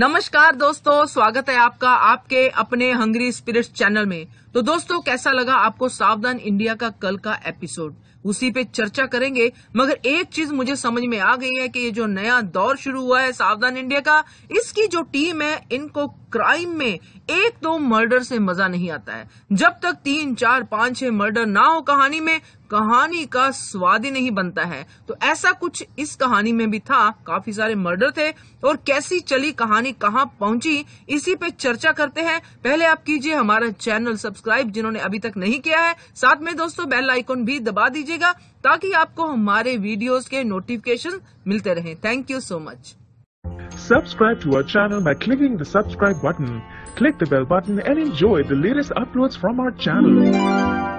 नमस्कार दोस्तों स्वागत है आपका आपके अपने हंगरी स्पिरिट्स चैनल में तो दोस्तों कैसा लगा आपको सावधान इंडिया का कल का एपिसोड उसी पे चर्चा करेंगे मगर एक चीज मुझे समझ में आ गई है कि ये जो नया दौर शुरू हुआ है सावधान इंडिया का इसकी जो टीम है इनको क्राइम में एक दो मर्डर से मजा नहीं आता है जब तक तीन चार पांच छह मर्डर ना हो कहानी में कहानी का स्वाद ही नहीं बनता है तो ऐसा कुछ इस कहानी में भी था काफी सारे मर्डर थे और कैसी चली कहानी कहाँ पहुंची इसी पे चर्चा करते हैं पहले आप कीजिए हमारा चैनल सब्सक्राइब जिन्होंने अभी तक नहीं किया है साथ में दोस्तों बेल आइकॉन भी दबा दीजिए कीजिएगा ताकि आपको हमारे वीडियोस के नोटिफिकेशन मिलते रहें thank you so much subscribe to our channel by clicking the subscribe button click the bell button and enjoy the latest uploads from our channel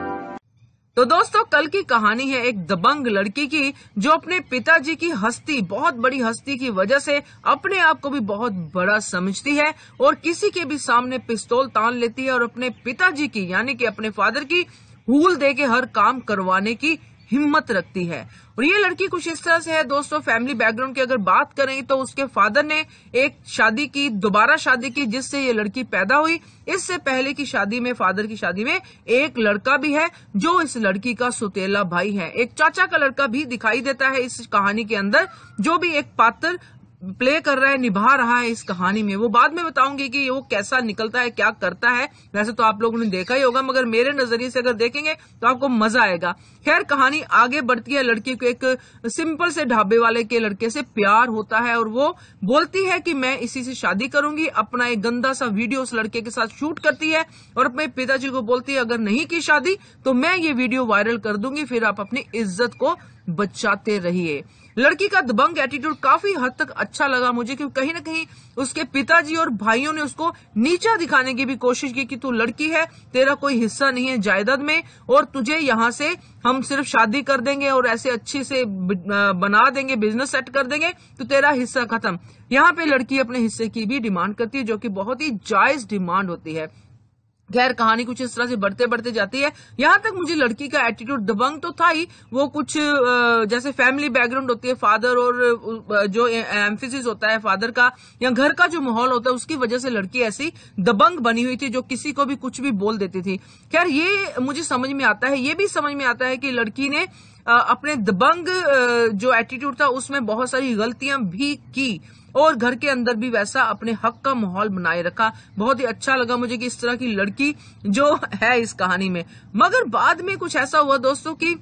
तो दोस्तों कल की कहानी है एक दबंग लड़की की जो अपने पिताजी की हस्ती बहुत बड़ी हस्ती की वजह से अपने आप को भी बहुत बड़ा समझती है और किसी के भी सामने पिस्तौल तान लेती है और अपने पिताजी की यानी कि अपने फादर की हूल दे के हर काम करवाने की हिम्मत रखती है और ये लड़की कुछ इस तरह से है दोस्तों फैमिली बैकग्राउंड की अगर बात करें तो उसके फादर ने एक शादी की दोबारा शादी की जिससे ये लड़की पैदा हुई इससे पहले की शादी में फादर की शादी में एक लड़का भी है जो इस लड़की का सुतेला भाई है एक चाचा का लड़का भी दिखाई देता है इस कहानी के अंदर जो भी एक पात्र प्ले कर रहा है निभा रहा है इस कहानी में वो बाद में बताऊंगी कि वो कैसा निकलता है क्या करता है वैसे तो आप लोगों ने देखा ही होगा मगर मेरे नजरिए से अगर देखेंगे तो आपको मजा आएगा खैर कहानी आगे बढ़ती है लड़की को एक सिंपल से ढाबे वाले के लड़के से प्यार होता है और वो बोलती है कि मैं इसी से शादी करूंगी अपना एक गंदा सा वीडियो उस लड़के के साथ शूट करती है और अपने पिताजी को बोलती है अगर नहीं की शादी तो मैं ये वीडियो वायरल कर दूंगी फिर आप अपनी इज्जत को बचाते रहिए लड़की का दबंग एटीट्यूड काफी हद तक अच्छा लगा मुझे क्योंकि कहीं ना कहीं उसके पिताजी और भाइयों ने उसको नीचा दिखाने की भी कोशिश की कि तू लड़की है तेरा कोई हिस्सा नहीं है जायदाद में और तुझे यहाँ से हम सिर्फ शादी कर देंगे और ऐसे अच्छे से बना देंगे बिजनेस सेट कर देंगे तो तेरा हिस्सा खत्म यहाँ पे लड़की अपने हिस्से की भी डिमांड करती है जो कि बहुत ही जायज डिमांड होती है खैर कहानी कुछ इस तरह से बढ़ते बढ़ते जाती है यहां तक मुझे लड़की का एटीट्यूड दबंग तो था ही वो कुछ जैसे फैमिली बैकग्राउंड होती है फादर और जो एम्फिसिस होता है फादर का या घर का जो माहौल होता है उसकी वजह से लड़की ऐसी दबंग बनी हुई थी जो किसी को भी कुछ भी बोल देती थी खैर ये मुझे समझ में आता है ये भी समझ में आता है कि लड़की ने अपने दबंग जो एटीट्यूड था उसमें बहुत सारी गलतियां भी की और घर के अंदर भी वैसा अपने हक का माहौल बनाए रखा बहुत ही अच्छा लगा मुझे कि इस तरह की लड़की जो है इस कहानी में मगर बाद में कुछ ऐसा हुआ दोस्तों की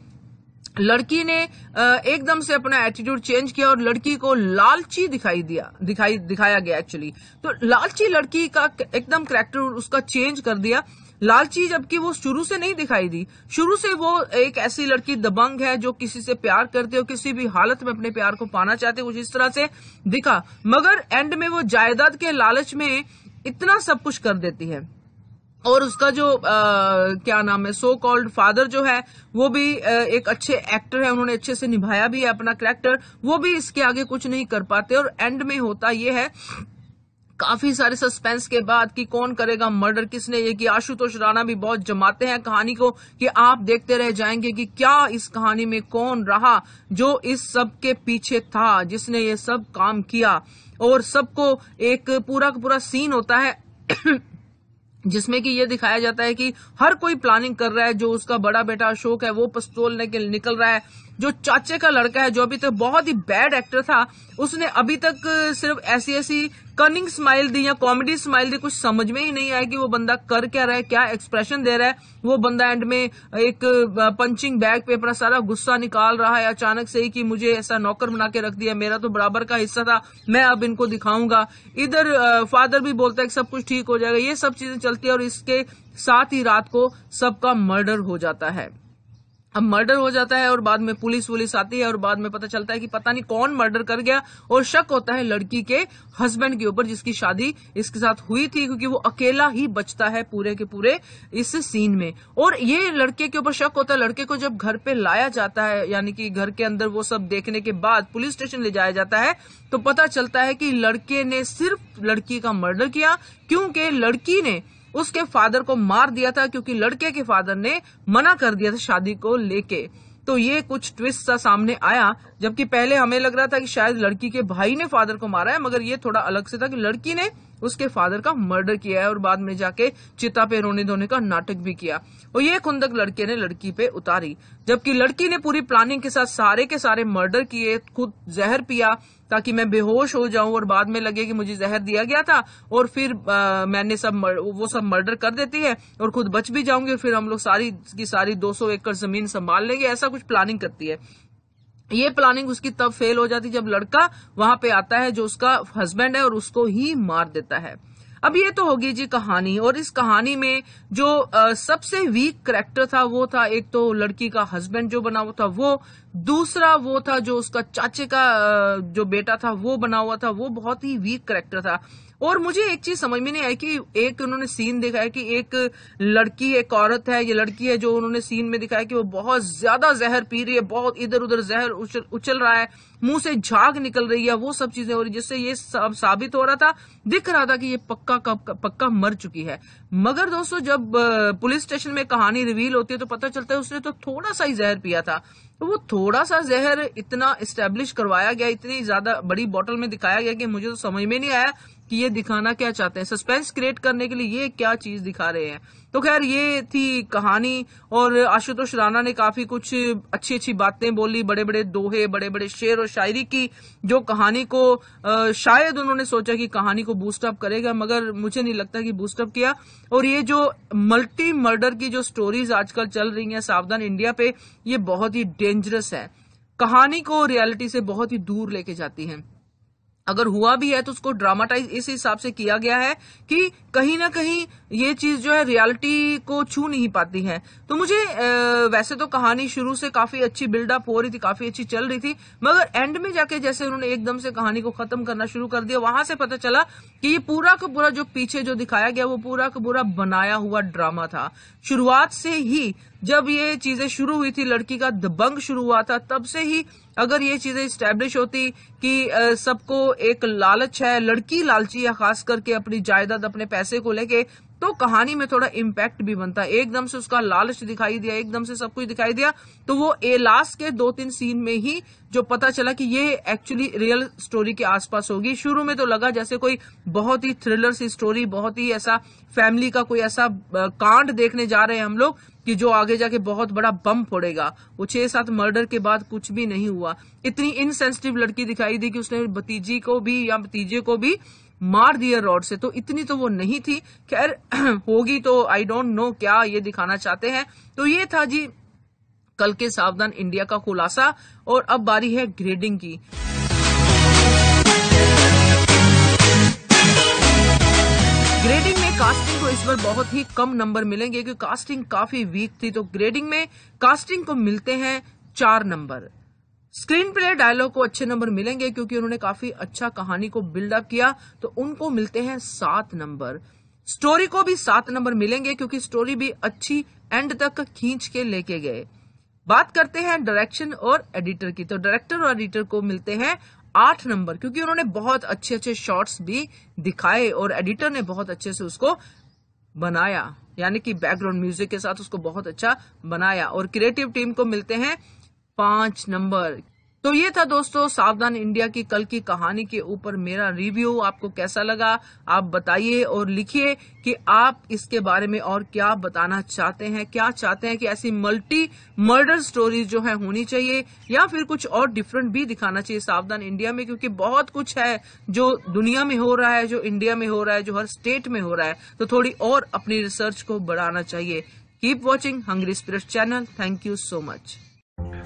लड़की ने एकदम से अपना एटीट्यूड चेंज किया और लड़की को लालची दिखाई दिया दिखाई दिखाया गया एक्चुअली तो लालची लड़की का एकदम करेक्टर उसका चेंज कर दिया लालची जबकि वो शुरू से नहीं दिखाई दी शुरू से वो एक ऐसी लड़की दबंग है जो किसी से प्यार करते हो किसी भी हालत में अपने प्यार को पाना चाहते कुछ इस तरह से दिखा मगर एंड में वो जायदाद के लालच में इतना सब कुछ कर देती है और उसका जो आ, क्या नाम है सो कॉल्ड फादर जो है वो भी आ, एक अच्छे एक्टर है उन्होंने अच्छे से निभाया भी है अपना करेक्टर वो भी इसके आगे कुछ नहीं कर पाते और एंड में होता ये है काफी सारे सस्पेंस के बाद कि कौन करेगा मर्डर किसने ये कि आशुतोष राणा भी बहुत जमाते हैं कहानी को कि आप देखते रह जाएंगे कि क्या इस कहानी में कौन रहा जो इस सब के पीछे था जिसने ये सब काम किया और सबको एक पूरा का पूरा सीन होता है जिसमें कि ये दिखाया जाता है कि हर कोई प्लानिंग कर रहा है जो उसका बड़ा बेटा अशोक है वो पस्तोल निकल रहा है जो चाचे का लड़का है जो अभी तक तो बहुत ही बैड एक्टर था उसने अभी तक सिर्फ ऐसी ऐसी कनिंग स्माइल दी या कॉमेडी स्माइल दी कुछ समझ में ही नहीं आया कि वो बंदा कर क्या रहा है क्या एक्सप्रेशन दे रहा है वो बंदा एंड में एक पंचिंग बैग पे अपना सारा गुस्सा निकाल रहा है अचानक से ही कि मुझे ऐसा नौकर बना के रख दिया मेरा तो बराबर का हिस्सा था मैं अब इनको दिखाऊंगा इधर फादर भी बोलता है कि सब कुछ ठीक हो जाएगा ये सब चीजें चलती है और इसके साथ ही रात को सबका मर्डर हो जाता है अब मर्डर हो जाता है और बाद में पुलिस वुलिस आती है और बाद में पता चलता है कि पता नहीं कौन मर्डर कर गया और शक होता है लड़की के हस्बैंड के ऊपर जिसकी शादी इसके साथ हुई थी क्योंकि वो अकेला ही बचता है पूरे के पूरे इस सीन में और ये लड़के के ऊपर शक होता है लड़के को जब घर पे लाया जाता है यानी कि घर के अंदर वो सब देखने के बाद पुलिस स्टेशन ले जाया जाता है तो पता चलता है कि लड़के ने सिर्फ लड़की का मर्डर किया क्योंकि लड़की ने उसके फादर को मार दिया था क्योंकि लड़के के फादर ने मना कर दिया था शादी को लेके तो ये कुछ ट्विस्ट सा सामने आया जबकि पहले हमें लग रहा था कि शायद लड़की के भाई ने फादर को मारा है मगर ये थोड़ा अलग से था कि लड़की ने उसके फादर का मर्डर किया है और बाद में जाके चिता पे रोने धोने का नाटक भी किया और ये खुंदक लड़के ने लड़की पे उतारी जबकि लड़की ने पूरी प्लानिंग के साथ सारे के सारे मर्डर किए खुद जहर पिया ताकि मैं बेहोश हो जाऊं और बाद में लगे कि मुझे जहर दिया गया था और फिर आ, मैंने सब मर, वो सब मर्डर कर देती है और खुद बच भी जाऊंगी और फिर हम लोग सारी की सारी 200 एकड़ जमीन संभाल लेंगे ऐसा कुछ प्लानिंग करती है ये प्लानिंग उसकी तब फेल हो जाती जब लड़का वहां पे आता है जो उसका हस्बैंड है और उसको ही मार देता है अब ये तो होगी जी कहानी और इस कहानी में जो आ, सबसे वीक करेक्टर था वो था एक तो लड़की का हस्बैंड जो बना हुआ था वो दूसरा वो था जो उसका चाचे का आ, जो बेटा था वो बना हुआ था वो बहुत ही वीक करेक्टर था और मुझे एक चीज समझ में नहीं आई कि एक उन्होंने सीन दिखाया है कि एक लड़की एक औरत है ये लड़की है जो उन्होंने सीन में दिखाया कि वो बहुत ज्यादा जहर पी रही है बहुत इधर उधर जहर उछल उछल रहा है मुंह से झाग निकल रही है वो सब चीजें हो रही जिससे ये सब साबित हो रहा था दिख रहा था कि ये पक्का कब पक्का मर चुकी है मगर दोस्तों जब पुलिस स्टेशन में कहानी रिवील होती है तो पता चलता है उसने तो थोड़ा सा ही जहर पिया था तो वो थोड़ा सा जहर इतना स्टेब्लिश करवाया गया इतनी ज्यादा बड़ी बॉटल में दिखाया गया कि मुझे तो समझ में नहीं आया कि ये दिखाना क्या चाहते हैं सस्पेंस क्रिएट करने के लिए ये क्या चीज दिखा रहे हैं तो खैर ये थी कहानी और आशुतोष राणा ने काफी कुछ अच्छी अच्छी बातें बोली बड़े बड़े दोहे बड़े बड़े शेर और शायरी की जो कहानी को शायद उन्होंने सोचा कि कहानी को बूस्टअप करेगा मगर मुझे नहीं लगता कि बूस्टअप किया और ये जो मल्टी मर्डर की जो स्टोरीज आजकल चल रही है सावधान इंडिया पे ये बहुत ही डेंजरस है कहानी को रियलिटी से बहुत ही दूर लेके जाती है अगर हुआ भी है तो उसको ड्रामाटाइज इस हिसाब से किया गया है कि कहीं ना कहीं ये चीज जो है रियलिटी को छू नहीं पाती है तो मुझे वैसे तो कहानी शुरू से काफी अच्छी बिल्डअप हो रही थी काफी अच्छी चल रही थी मगर एंड में जाके जैसे उन्होंने एकदम से कहानी को खत्म करना शुरू कर दिया वहां से पता चला कि ये पूरा का पूरा जो पीछे जो दिखाया गया वो पूरा का पूरा बनाया हुआ ड्रामा था शुरुआत से ही जब ये चीजें शुरू हुई थी लड़की का दबंग शुरू हुआ था तब से ही अगर ये चीजें स्टैब्लिश होती कि सबको एक लालच है लड़की लालची है खास करके अपनी जायदाद अपने पैसे को लेके तो कहानी में थोड़ा इम्पैक्ट भी बनता है एकदम से उसका लालच दिखाई दिया एकदम से सब कुछ दिखाई दिया तो वो लास्ट के दो तीन सीन में ही जो पता चला कि ये एक्चुअली रियल स्टोरी के आसपास होगी शुरू में तो लगा जैसे कोई बहुत ही थ्रिलर सी स्टोरी बहुत ही ऐसा फैमिली का कोई ऐसा कांड देखने जा रहे हैं हम लोग कि जो आगे जाके बहुत बड़ा बम फोड़ेगा वो छह सात मर्डर के बाद कुछ भी नहीं हुआ इतनी इनसेंसिटिव लड़की दिखाई दी कि उसने भतीजी को भी या भतीजे को भी मार दिया रॉड से तो इतनी तो वो नहीं थी खैर होगी तो आई डोंट नो क्या ये दिखाना चाहते हैं तो ये था जी कल के सावधान इंडिया का खुलासा और अब बारी है ग्रेडिंग की ग्रेडिंग में कास्टिंग इस बार बहुत ही कम नंबर मिलेंगे क्योंकि कास्टिंग काफी वीक थी तो ग्रेडिंग में कास्टिंग को मिलते हैं चार नंबर स्क्रीन प्ले डायलॉग को अच्छे नंबर मिलेंगे क्योंकि उन्होंने काफी अच्छा कहानी को बिल्डअप किया तो उनको मिलते हैं सात नंबर स्टोरी को भी सात नंबर मिलेंगे क्योंकि स्टोरी भी अच्छी एंड तक खींच के लेके गए बात करते हैं डायरेक्शन और एडिटर की तो डायरेक्टर और एडिटर को मिलते हैं आठ नंबर क्योंकि उन्होंने बहुत अच्छे अच्छे शॉट्स भी दिखाए और एडिटर ने बहुत अच्छे से उसको बनाया यानी कि बैकग्राउंड म्यूजिक के साथ उसको बहुत अच्छा बनाया और क्रिएटिव टीम को मिलते हैं पांच नंबर तो ये था दोस्तों सावधान इंडिया की कल की कहानी के ऊपर मेरा रिव्यू आपको कैसा लगा आप बताइए और लिखिए कि आप इसके बारे में और क्या बताना चाहते हैं क्या चाहते हैं कि ऐसी मल्टी मर्डर स्टोरीज जो है होनी चाहिए या फिर कुछ और डिफरेंट भी दिखाना चाहिए सावधान इंडिया में क्योंकि बहुत कुछ है जो दुनिया में हो रहा है जो इंडिया में हो रहा है जो हर स्टेट में हो रहा है तो थोड़ी और अपनी रिसर्च को बढ़ाना चाहिए keep watching hungry spirit channel thank you so much